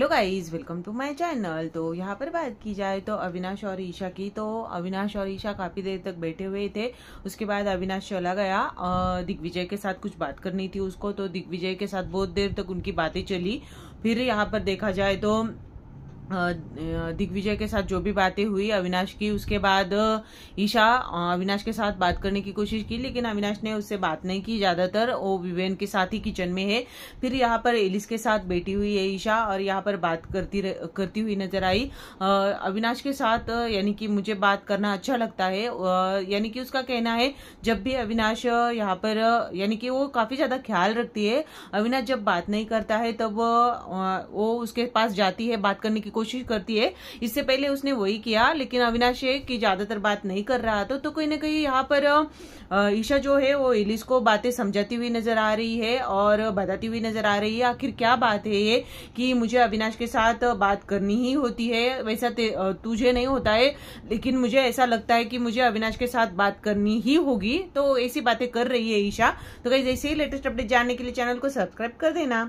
hello guys welcome to my channel तो यहाँ पर बात की जाए तो अविनाश और ईशा की तो अविनाश और ईशा काफ़ी देर तक बैठे हुए थे उसके बाद अविनाश चला गया दिग्विजय के साथ कुछ बात करनी थी उसको तो दिग्विजय के साथ बहुत देर तक उनकी बातें चली फिर यहाँ पर देखा जाए तो दिग्विजय के साथ जो भी बातें हुई अविनाश की उसके बाद ईशा अविनाश के साथ बात करने की कोशिश की लेकिन अविनाश ने उससे बात नहीं की ज़्यादातर वो विवेन के साथ ही किचन में है फिर यहाँ पर एलिस के साथ बैठी हुई है ईशा और यहाँ पर बात करती करती हुई नजर आई अविनाश के साथ यानी कि मुझे बात करना अच्छा लगता है यानी कि उसका कहना है जब भी अविनाश यहाँ पर यानी कि वो काफ़ी ज़्यादा ख्याल रखती है अविनाश जब बात नहीं करता है तब वो उसके पास जाती है बात करने की कोशिश करती है इससे पहले उसने वही किया लेकिन अविनाश ये की ज्यादातर बात नहीं कर रहा था तो कहीं ना कहीं यहाँ पर ईशा जो है वो इलिस को बातें समझाती हुई नजर आ रही है और बताती हुई नजर आ रही है आखिर क्या बात है ये कि मुझे अविनाश के साथ बात करनी ही होती है वैसा तुझे नहीं होता है लेकिन मुझे ऐसा लगता है कि मुझे अविनाश के साथ बात करनी ही होगी तो ऐसी बातें कर रही है ईशा तो कहीं जैसे ही लेटेस्ट अपडेट जानने के लिए चैनल को सब्सक्राइब कर देना